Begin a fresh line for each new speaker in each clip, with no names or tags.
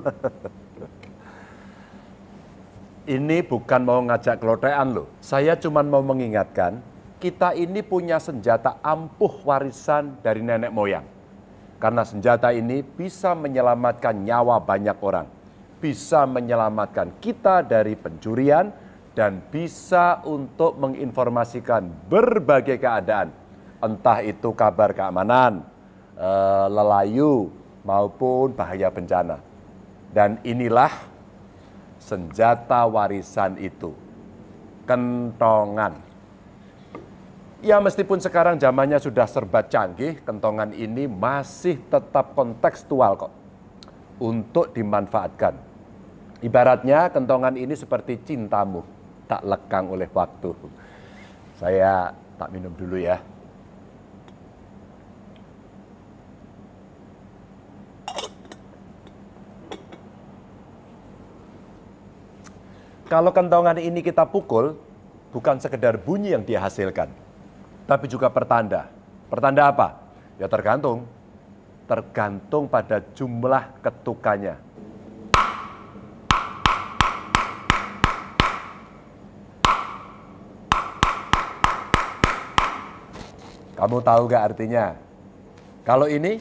ini bukan mau ngajak kelotean loh. Saya cuma mau mengingatkan, kita ini punya senjata ampuh warisan dari nenek moyang. Karena senjata ini bisa menyelamatkan nyawa banyak orang. Bisa menyelamatkan kita dari pencurian dan bisa untuk menginformasikan berbagai keadaan. Entah itu kabar keamanan, eh, lelayu, maupun bahaya bencana dan inilah senjata warisan itu, kentongan. Ya meskipun sekarang zamannya sudah serba canggih, kentongan ini masih tetap kontekstual kok untuk dimanfaatkan. Ibaratnya kentongan ini seperti cintamu, tak lekang oleh waktu. Saya tak minum dulu ya. Kalau kentongan ini kita pukul, bukan sekedar bunyi yang dia hasilkan, tapi juga pertanda. Pertanda apa? Ya tergantung. Tergantung pada jumlah ketukannya. Kamu tahu gak artinya? Kalau ini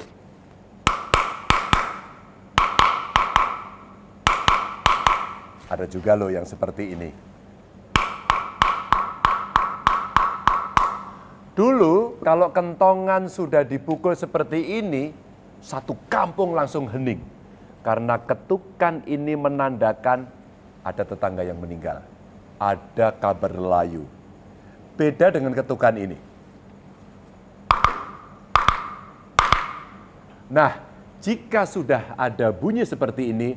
Ada juga loh yang seperti ini. Dulu kalau kentongan sudah dipukul seperti ini, satu kampung langsung hening. Karena ketukan ini menandakan ada tetangga yang meninggal. Ada kabar layu. Beda dengan ketukan ini. Nah, jika sudah ada bunyi seperti ini,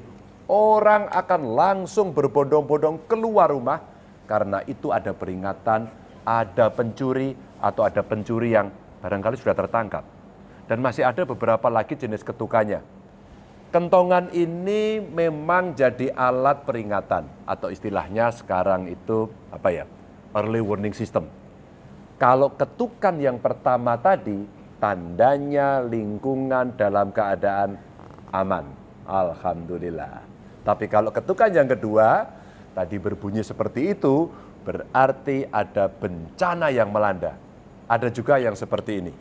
orang akan langsung berbondong-bondong keluar rumah karena itu ada peringatan, ada pencuri atau ada pencuri yang barangkali sudah tertangkap. Dan masih ada beberapa lagi jenis ketukannya. Kentongan ini memang jadi alat peringatan atau istilahnya sekarang itu apa ya? Early warning system. Kalau ketukan yang pertama tadi tandanya lingkungan dalam keadaan aman. Alhamdulillah. Tapi kalau ketukan yang kedua, tadi berbunyi seperti itu, berarti ada bencana yang melanda. Ada juga yang seperti ini.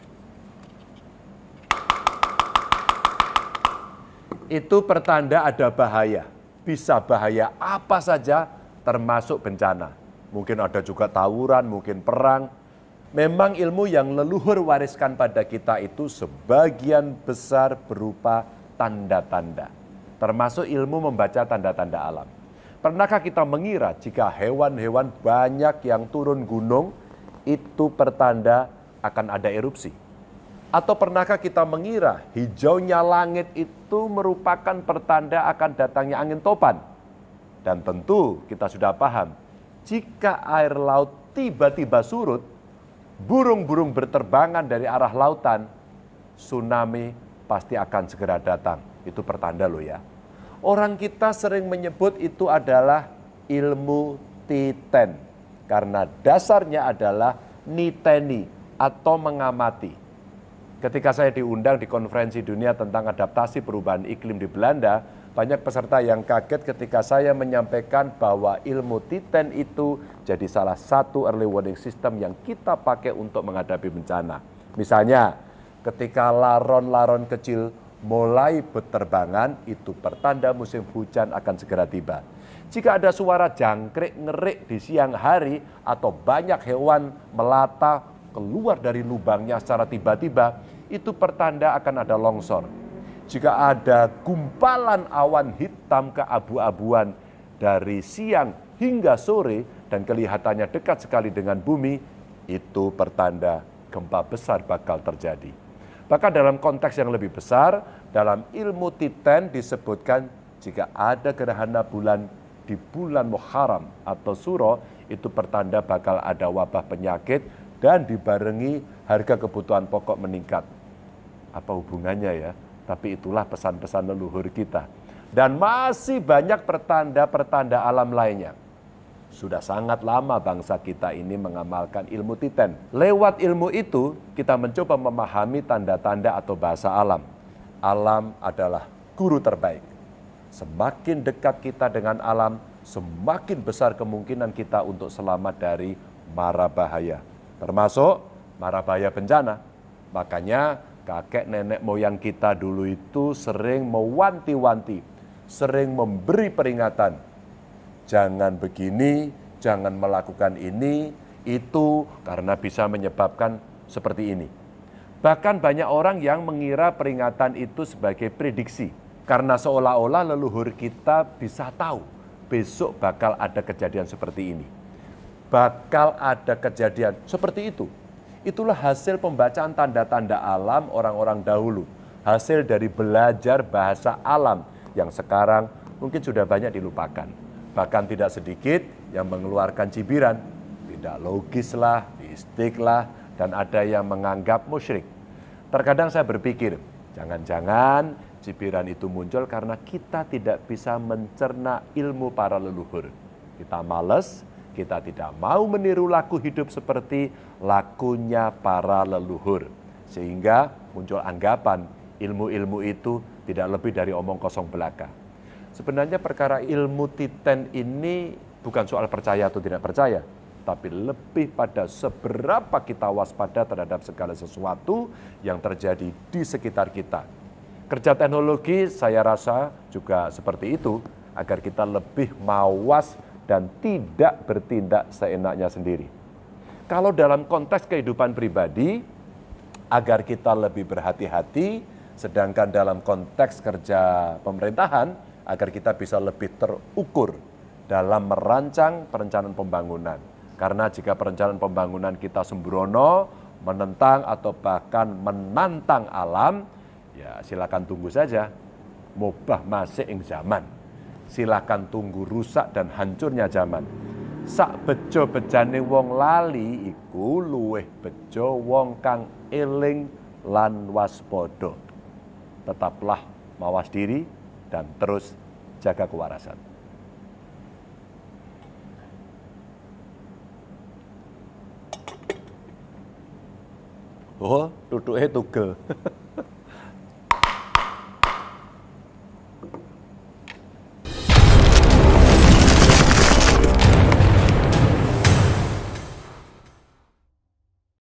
Itu pertanda ada bahaya. Bisa bahaya apa saja termasuk bencana. Mungkin ada juga tawuran, mungkin perang. Memang ilmu yang leluhur wariskan pada kita itu sebagian besar berupa tanda-tanda termasuk ilmu membaca tanda-tanda alam. Pernahkah kita mengira jika hewan-hewan banyak yang turun gunung itu pertanda akan ada erupsi? Atau pernahkah kita mengira hijaunya langit itu merupakan pertanda akan datangnya angin topan? Dan tentu kita sudah paham, jika air laut tiba-tiba surut, burung-burung berterbangan dari arah lautan, tsunami pasti akan segera datang. Itu pertanda loh ya. Orang kita sering menyebut itu adalah ilmu titen. Karena dasarnya adalah niteni atau mengamati. Ketika saya diundang di konferensi dunia tentang adaptasi perubahan iklim di Belanda, banyak peserta yang kaget ketika saya menyampaikan bahwa ilmu titen itu jadi salah satu early warning system yang kita pakai untuk menghadapi bencana. Misalnya, Ketika laron-laron kecil mulai berterbangan, itu pertanda musim hujan akan segera tiba. Jika ada suara jangkrik ngerik di siang hari atau banyak hewan melata keluar dari lubangnya secara tiba-tiba, itu pertanda akan ada longsor. Jika ada gumpalan awan hitam ke abu abuan dari siang hingga sore dan kelihatannya dekat sekali dengan bumi, itu pertanda gempa besar bakal terjadi. Maka dalam konteks yang lebih besar, dalam ilmu titen disebutkan jika ada gerhana bulan di bulan Muharram atau Suro, itu pertanda bakal ada wabah penyakit dan dibarengi harga kebutuhan pokok meningkat. Apa hubungannya ya? Tapi itulah pesan-pesan leluhur kita. Dan masih banyak pertanda-pertanda alam lainnya. Sudah sangat lama bangsa kita ini mengamalkan ilmu titen. Lewat ilmu itu, kita mencoba memahami tanda-tanda atau bahasa alam. Alam adalah guru terbaik. Semakin dekat kita dengan alam, semakin besar kemungkinan kita untuk selamat dari mara bahaya. Termasuk mara bahaya bencana. Makanya kakek nenek moyang kita dulu itu sering mewanti-wanti, sering memberi peringatan jangan begini, jangan melakukan ini, itu karena bisa menyebabkan seperti ini. Bahkan banyak orang yang mengira peringatan itu sebagai prediksi karena seolah-olah leluhur kita bisa tahu besok bakal ada kejadian seperti ini. Bakal ada kejadian seperti itu. Itulah hasil pembacaan tanda-tanda alam orang-orang dahulu. Hasil dari belajar bahasa alam yang sekarang mungkin sudah banyak dilupakan bahkan tidak sedikit yang mengeluarkan cibiran. Tidak logislah, istiklah, dan ada yang menganggap musyrik. Terkadang saya berpikir, jangan-jangan cibiran itu muncul karena kita tidak bisa mencerna ilmu para leluhur. Kita males, kita tidak mau meniru laku hidup seperti lakunya para leluhur. Sehingga muncul anggapan ilmu-ilmu itu tidak lebih dari omong kosong belaka. Sebenarnya perkara ilmu titen ini bukan soal percaya atau tidak percaya, tapi lebih pada seberapa kita waspada terhadap segala sesuatu yang terjadi di sekitar kita. Kerja teknologi saya rasa juga seperti itu, agar kita lebih mawas dan tidak bertindak seenaknya sendiri. Kalau dalam konteks kehidupan pribadi, agar kita lebih berhati-hati, sedangkan dalam konteks kerja pemerintahan, agar kita bisa lebih terukur dalam merancang perencanaan pembangunan. Karena jika perencanaan pembangunan kita sembrono, menentang atau bahkan menantang alam, ya silakan tunggu saja. Mubah masih ing zaman. Silakan tunggu rusak dan hancurnya zaman. Sak bejo bejane wong lali iku luweh bejo wong kang eling lan waspodo Tetaplah mawas diri dan terus jaga kewarasan. Oh, duduknya tugel.